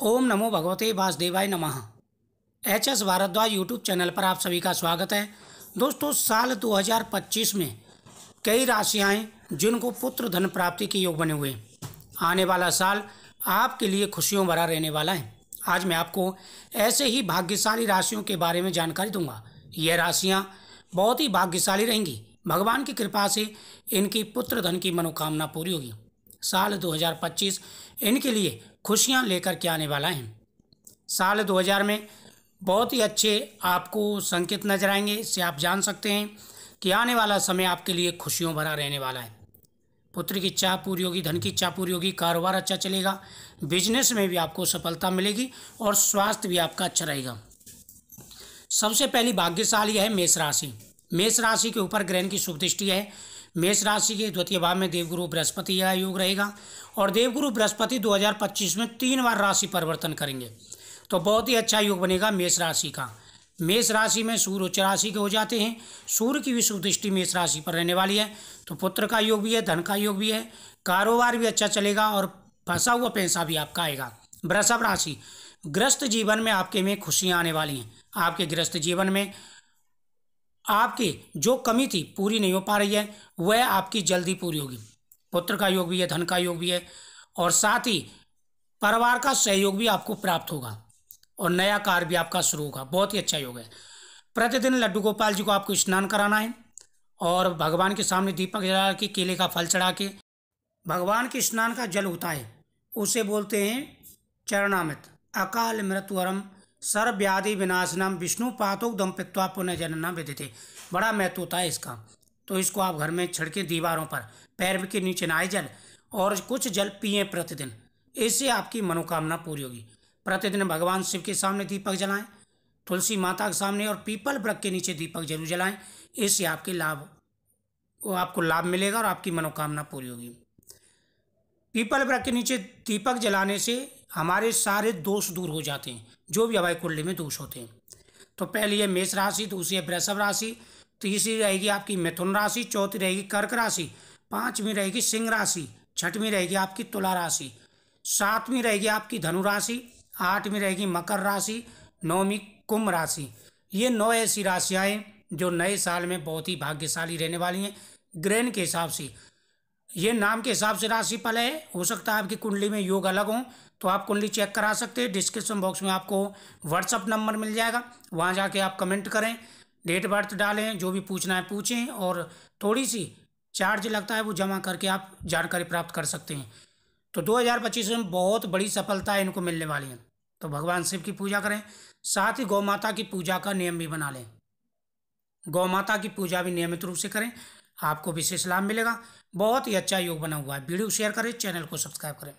ओम नमो भगवते वासुदेवाय नमः H S Bhardwaj YouTube channel पर आप सभी का स्वागत है दोस्तों साल 2025 में कई राशियाँ जिनको पुत्र धन प्राप्ति के योग बने हुए आने वाला साल आपके लिए खुशियों भरा रहने वाला है आज मैं आपको ऐसे ही भाग्यशाली राशियों के बारे में जानकारी दूंगा यह राशियाँ बहुत ही भाग्यशाली रहेंगी भगवान की कृपा से इनकी पुत्र धन की मनोकामना पूरी होगी साल 2025 इनके लिए खुशियां लेकर के आने वाला है साल 2000 में बहुत ही अच्छे आपको संकेत नजर आएंगे इससे आप जान सकते हैं कि आने वाला समय आपके लिए खुशियों भरा रहने वाला है पुत्र की इच्छा पूरी होगी धन की इच्छा पूरी होगी कारोबार अच्छा चलेगा बिजनेस में भी आपको सफलता मिलेगी और स्वास्थ्य भी आपका अच्छा रहेगा सबसे पहली भाग्यशाली है मेष राशि मेष राशि के ऊपर ग्रहण की शुभ दृष्टि है मेष राशि के द्वितीय भाव में देवगुरु बृहस्पति का योग रहेगा और देवगुरु बृहस्पति 2025 में तीन बार राशि परिवर्तन करेंगे तो बहुत ही अच्छा योग बनेगा मेष राशि का मेष राशि में सूर्य उच्च राशि के हो जाते हैं सूर्य की भी शुभ दृष्टि मेष राशि पर रहने वाली है तो पुत्र का योग भी है धन का योग भी है कारोबार भी अच्छा चलेगा और फंसा हुआ पैसा भी आपका आएगा वृषभ राशि ग्रस्त जीवन में आपके में खुशियाँ आने वाली हैं आपके ग्रस्त जीवन में आपकी जो कमी थी पूरी नहीं हो पा रही है वह आपकी जल्दी पूरी होगी पुत्र का योग भी है धन का योग भी है और साथ ही परिवार का सहयोग भी आपको प्राप्त होगा और नया कार्य भी आपका शुरू होगा बहुत ही अच्छा योग है प्रतिदिन लड्डू गोपाल जी को आपको स्नान कराना है और भगवान के सामने दीपक जला के केले का फल चढ़ा के भगवान के स्नान का जल होता है उसे बोलते हैं चरणामित अकाल मृत्युअरम सर्व्याधि विनाशनम विष्णु पातुक दम्पित्वा पुनः जनना विदिते बड़ा महत्व होता है इसका तो इसको आप घर में छिड़के दीवारों पर पैर के नीचे नाए जल और कुछ जल पिए प्रतिदिन इससे आपकी मनोकामना पूरी होगी प्रतिदिन भगवान शिव के सामने दीपक जलाएं तुलसी माता के सामने और पीपल व्रक के नीचे दीपक जरूर जलाएं इससे आपके लाभ आपको लाभ मिलेगा और आपकी मनोकामना पूरी होगी पीपल वृक्ष के नीचे दीपक जलाने से हमारे सारे दोष दूर हो जाते हैं जो भी हवाई कुंडली में दोष होते हैं तो पहली है मेष राशि दूसरी है वृषभ राशि तीसरी रहेगी आपकी मिथुन राशि चौथी रहेगी कर्क राशि पाँचवीं रहेगी सिंह राशि छठवीं रहेगी आपकी तुला राशि सातवीं रहेगी आपकी धनु राशि आठवीं रहेगी मकर राशि नौवीं कुंभ राशि ये नौ ऐसी राशियाँ हैं जो नए साल में बहुत ही भाग्यशाली रहने वाली हैं ग्रहण के हिसाब से ये नाम के हिसाब से राशि फल है हो सकता है आपकी कुंडली में योग अलग हो तो आप कुंडली चेक करा सकते हैं डिस्क्रिप्शन बॉक्स में आपको व्हाट्सअप नंबर मिल जाएगा वहाँ जाके आप कमेंट करें डेट बर्थ डालें जो भी पूछना है पूछें और थोड़ी सी चार्ज लगता है वो जमा करके आप जानकारी प्राप्त कर सकते हैं तो 2025 में बहुत बड़ी सफलता इनको मिलने वाली है तो भगवान शिव की पूजा करें साथ ही गौ माता की पूजा का नियम भी बना लें गौ माता की पूजा भी नियमित रूप से करें आपको विशेष लाभ मिलेगा बहुत ही अच्छा योग बना हुआ है वीडियो शेयर करें चैनल को सब्सक्राइब करें